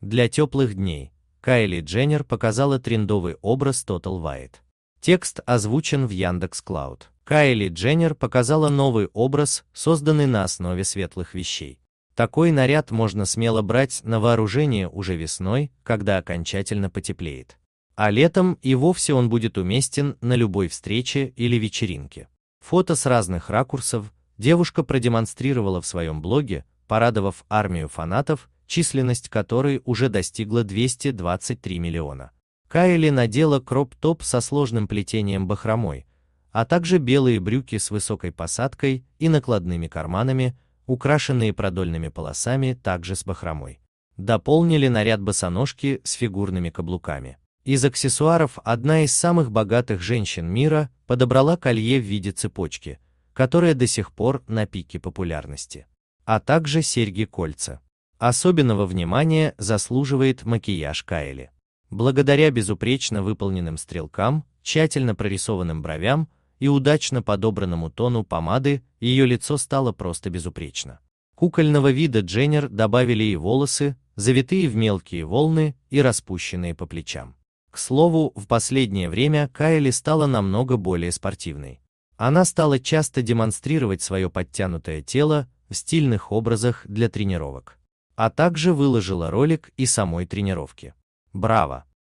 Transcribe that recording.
Для теплых дней Кайли Дженнер показала трендовый образ Total White. Текст озвучен в Яндекс Клауд. Кайли Дженнер показала новый образ, созданный на основе светлых вещей. Такой наряд можно смело брать на вооружение уже весной, когда окончательно потеплеет. А летом и вовсе он будет уместен на любой встрече или вечеринке. Фото с разных ракурсов девушка продемонстрировала в своем блоге, порадовав армию фанатов численность которой уже достигла 223 миллиона. Кайли надела кроп-топ со сложным плетением бахромой, а также белые брюки с высокой посадкой и накладными карманами, украшенные продольными полосами также с бахромой. Дополнили наряд босоножки с фигурными каблуками. Из аксессуаров одна из самых богатых женщин мира подобрала колье в виде цепочки, которое до сих пор на пике популярности, а также серьги-кольца. Особенного внимания заслуживает макияж Кайли. Благодаря безупречно выполненным стрелкам, тщательно прорисованным бровям и удачно подобранному тону помады ее лицо стало просто безупречно. Кукольного вида Дженнер добавили и волосы, завитые в мелкие волны и распущенные по плечам. К слову, в последнее время Кайли стала намного более спортивной. Она стала часто демонстрировать свое подтянутое тело в стильных образах для тренировок а также выложила ролик и самой тренировки. Браво!